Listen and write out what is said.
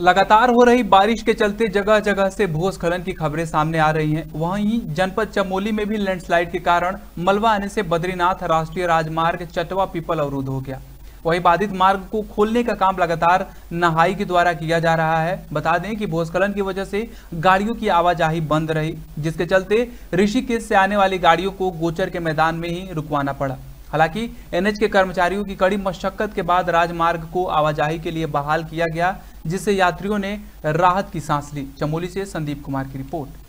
लगातार हो रही बारिश के चलते जगह जगह से भूस्खलन की खबरें सामने आ रही हैं वहीं जनपद चमोली में भी लैंडस्लाइड के कारण मलबा आने से बद्रीनाथ राष्ट्रीय राजमार्ग चटवा पीपल अवरुद्ध हो गया वहीं बाधित मार्ग को खोलने का काम लगातार नहाई के द्वारा किया जा रहा है बता दें कि भूस्खलन की वजह से गाड़ियों की आवाजाही बंद रही जिसके चलते ऋषिकेश से आने वाली गाड़ियों को गोचर के मैदान में ही रुकवाना पड़ा हालांकि एनएच के कर्मचारियों की कड़ी मशक्कत के बाद राजमार्ग को आवाजाही के लिए बहाल किया गया जिससे यात्रियों ने राहत की सांस ली चमोली से संदीप कुमार की रिपोर्ट